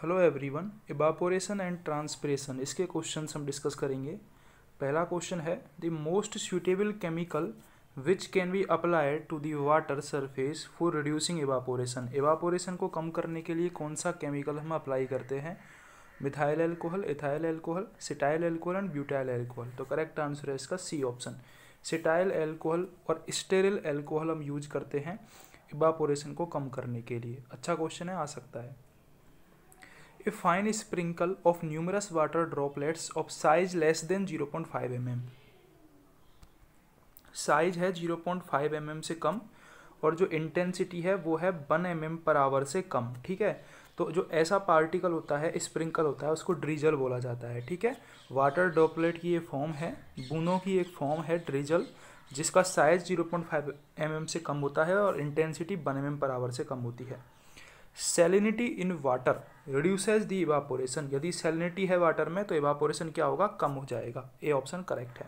hello everyone evaporation and transpiration इसके question हम discuss करेंगे पहला क्वेश्चन है the most suitable chemical which can be applied to the water surface for reducing evaporation evaporation को कम करने के लिए कौन सा केमिकल हम अप्लाई करते हैं methyl alcohol ethyl alcohol cetyl alcohol and butyl alcohol तो करेक्ट आंसर है इसका सी ऑप्शन सिटाइल एल्कोहल और स्टेरिल एल्कोहल हम यूज करते हैं इबापोरेशन को कम करने के लिए अच्छा क्वेश्चन है आ सकता है a fine sprinkle of numerous water droplets of size less than zero point five M M size है zero point five M M से कम और जो इंटेंसिटी है वो है एम एम पर आवर से कम ठीक है तो जो ऐसा पार्टिकल होता है स्प्रिंकल होता है उसको ड्रीजल बोला जाता है ठीक है वाटर ड्रॉपलेट की ये फॉर्म है बूंदों की एक फॉर्म है ड्रीजल जिसका साइज 0.5 पॉइंट mm से कम होता है और इंटेंसिटी 1 mm पर आवर से कम होती है salinity in water reduces the evaporation यदि सेलिनिटी है वाटर में तो इवापोरेशन क्या होगा कम हो जाएगा ए ऑप्शन करेक्ट है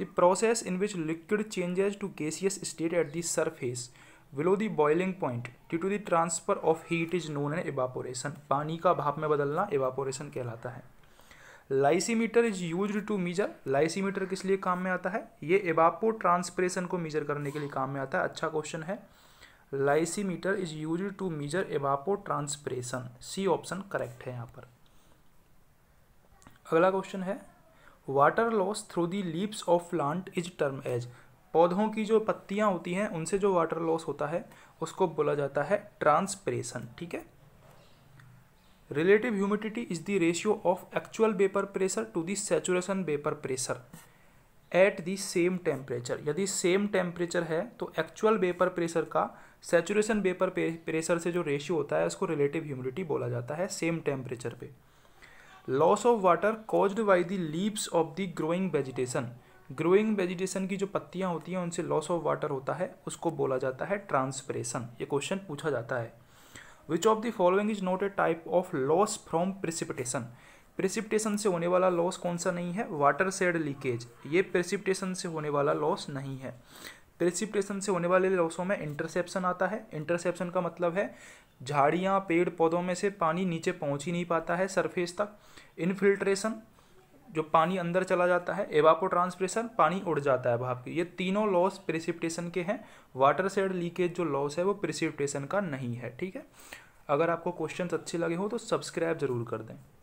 the process in which liquid changes to gaseous state at the surface below the boiling point due to the transfer of heat is known as evaporation पानी का भाप में बदलना इवापोरेशन कहलाता है lysimeter is use to measure lysimeter किस लिए काम में आता है ये एबापो ट्रांसप्रेशन को मीजर करने के लिए काम में आता है अच्छा क्वेश्चन है lysimeter is use to measure evapotranspiration C option correct है यहाँ पर अगला क्वेश्चन है water loss through the leaves of plant is term as पौधों की जो पत्तियाँ होती हैं उनसे जो वाटर लॉस होता है उसको बोला जाता है ट्रांसप्रेशन ठीक है relative humidity is the ratio of actual vapour pressure to the saturation vapour pressure at the same temperature यदि सेम टेम्परेचर है तो एक्चुअल वेपर प्रेशर का सेचुरेशन वेपर प्रेशर से जो रेशियो होता है उसको रिलेटिव ह्यूमिडिटी बोला जाता है सेम टेम्परेचर पे loss of water caused by the leaves of the growing vegetation growing vegetation की जो पत्तियाँ होती हैं उनसे लॉस ऑफ वाटर होता है उसको बोला जाता है ट्रांसप्रेशन ये क्वेश्चन पूछा जाता है which of the following is not a type of loss from precipitation precipitation से होने वाला लॉस कौन सा नहीं है वाटर सेड लीकेज ये प्रिसिपिटेशन से होने वाला लॉस नहीं है प्रेसिपिटेशन से होने वाले लॉसों में इंटरसेप्शन आता है इंटरसेप्शन का मतलब है झाड़ियाँ पेड़ पौधों में से पानी नीचे पहुँच ही नहीं पाता है सरफेस तक इनफिल्ट्रेशन जो पानी अंदर चला जाता है एवापो ट्रांसप्रेशन पानी उड़ जाता है भाप के ये तीनों लॉस प्रेसिपिटेशन के हैं वाटर सेड लीकेज जो लॉस है वो प्रेसिपिटेशन का नहीं है ठीक है अगर आपको क्वेश्चन अच्छे लगे हो तो सब्सक्राइब ज़रूर कर दें